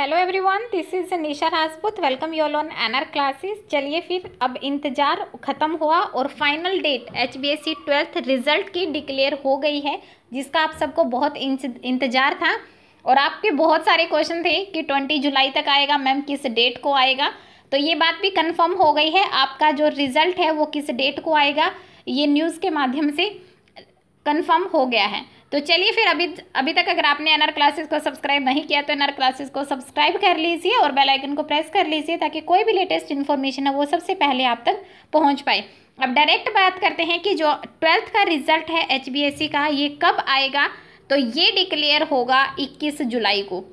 hello everyone this is Nisha Rajput welcome you all on एनर classes चलिए फिर अब इंतज़ार ख़त्म हुआ और final date H B S C twelfth result की डिक्लेयर हो गई है जिसका आप सबको बहुत इंतज़ार था और आपके बहुत सारे क्वेश्चन थे कि ट्वेंटी जुलाई तक आएगा मैम किस डेट को आएगा तो ये बात भी कन्फर्म हो गई है आपका जो रिज़ल्ट है वो किस डेट को आएगा ये न्यूज़ के माध्यम से कन्फर्म हो गया है तो चलिए फिर अभी अभी तक अगर आपने एनआर क्लासेस को सब्सक्राइब नहीं किया तो एनआर क्लासेस को सब्सक्राइब कर लीजिए और बेल आइकन को प्रेस कर लीजिए ताकि कोई भी लेटेस्ट इन्फॉर्मेशन है वो सबसे पहले आप तक पहुंच पाए अब डायरेक्ट बात करते हैं कि जो ट्वेल्थ का रिजल्ट है एच e का ये कब आएगा तो ये डिक्लेयर होगा इक्कीस जुलाई को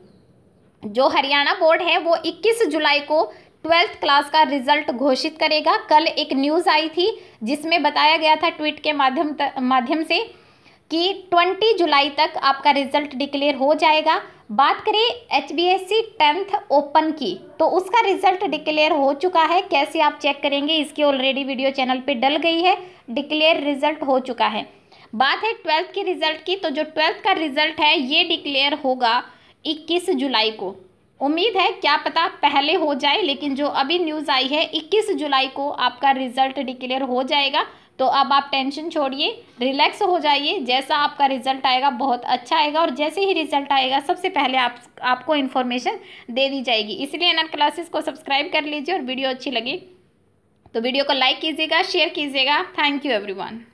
जो हरियाणा बोर्ड है वो इक्कीस जुलाई को ट्वेल्थ क्लास का रिजल्ट घोषित करेगा कल एक न्यूज़ आई थी जिसमें बताया गया था ट्वीट के माध्यम माध्यम से कि 20 जुलाई तक आपका रिजल्ट डिक्लेयर हो जाएगा बात करें H B S C tenth open की तो उसका रिजल्ट डिक्लेयर हो चुका है कैसे आप चेक करेंगे इसकी ऑलरेडी वीडियो चैनल पे डल गई है डिक्लेयर रिजल्ट हो चुका है बात है ट्वेल्थ के रिजल्ट की तो जो ट्वेल्थ का रिजल्ट है ये डिक्लेयर होगा 21 जुलाई को उम्मीद है क्या पता पहले हो जाए लेकिन जो अभी न्यूज़ आई है 21 जुलाई को आपका रिजल्ट डिक्लेयर हो जाएगा तो अब आप टेंशन छोड़िए रिलैक्स हो जाइए जैसा आपका रिजल्ट आएगा बहुत अच्छा आएगा और जैसे ही रिजल्ट आएगा सबसे पहले आप आपको इन्फॉर्मेशन दे दी जाएगी इसलिए एन क्लासेस को सब्सक्राइब कर लीजिए और वीडियो अच्छी लगी तो वीडियो को लाइक कीजिएगा शेयर कीजिएगा थैंक यू एवरी